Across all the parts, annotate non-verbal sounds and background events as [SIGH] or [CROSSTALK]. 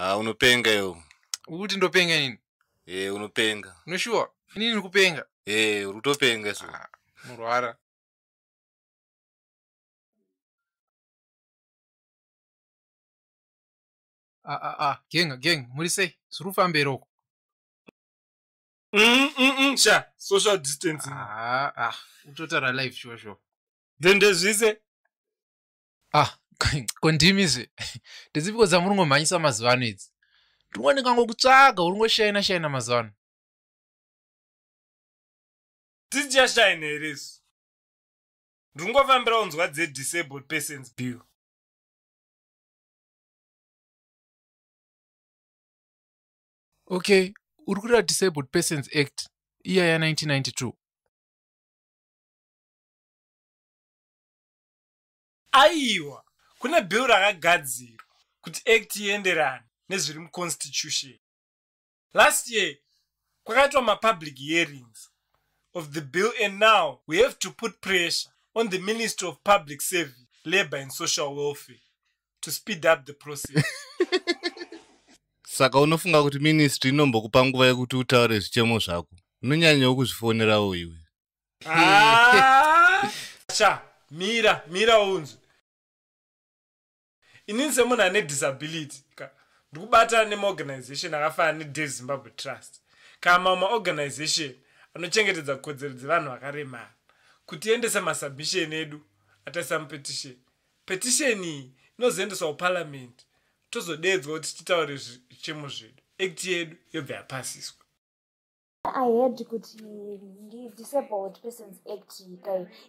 ha unopenga iwo ukuti ndopenga nini e unopenga unoshuwa inini ni kupenga e uri kutopenga so murwara a ah, a ah, a ah, genga genga muri sei zuri ufambe roko mm, mm, mm, sha social distancing ah, ah. utotaura live shuwa shuwa ndendezvise ah kondimi zve [LAUGHS] ndezipiko dza murungomhanyisa mazuva ano idzi ndingondingangokutsvaga uringoshaina shaina mazuva ano tichashaina here isu ndiringofambira unzwa dzedisabled persons bill okay uri kurira disabled persons act iya ya1992 aiwa kune bill rakagadzirwa kuti act ienderane nezviri muconstitution last year kwakaitwa mapublic hearings of the bill and now we have to put pressure on the ministry of public service labour and social welfare to speed up the process [LAUGHS] saka unofunga kuti ministry inombokupa nguva yekuti utaure zvichemo zvako unonyanyawo kuzvifonerawo iwe ah! cha mira mira unzwe inini semunhu ane disability ka ndikubatana nemaorganization akafana nede zimbabwe trust kama maorganization anochengetedza kodzero dzevanhu vakaremara kuti endesa masubmission edu ataisa mupetition petition iyi inozoendeswa kuparlamendi tozodeedzwa kuti titaure chemo zvedu act yedu yobva yapasiswa i heard kuti idisabled persons act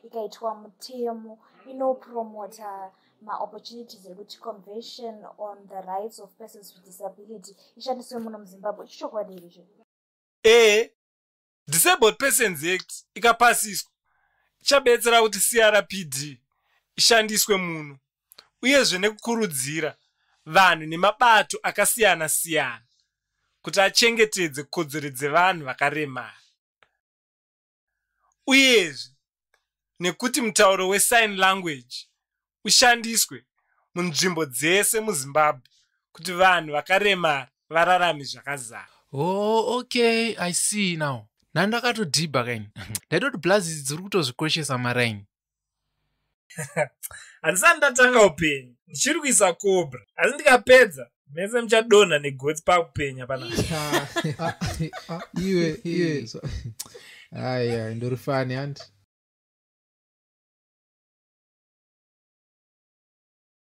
ikaitwa mutemo inopromota maopportunities ekuti convention on the rights of persons with disability ishandiswe muno muzimbabwe chichokwadi izvo ee disabled persons act ikapasiswa ichabetsera kuti crpd ishandiswe muno uyezve nekukurudzira vanhu nemabato akasiyana siyana kuti achengetedze kodzero dzevanhu vakaremara uyezve nekuti mutauro wesign language ushandiswe munzvimbo dzese muzimbabwe kuti vanhu vakaremara vararame zvakazara o oh, okay i see now nandakatodhibha kaini [TSK] ndaita kuti blazis dziri kutozvikoshesa maraini [LAUGHS] handisani ndatanga upenyu ndichiri kuisa kobra asi ndikapedza mese muchadonha negotsi pakupenya panaiwe [LAUGHS] ah, ah, ah, iwe [LAUGHS] haya ndorufani anti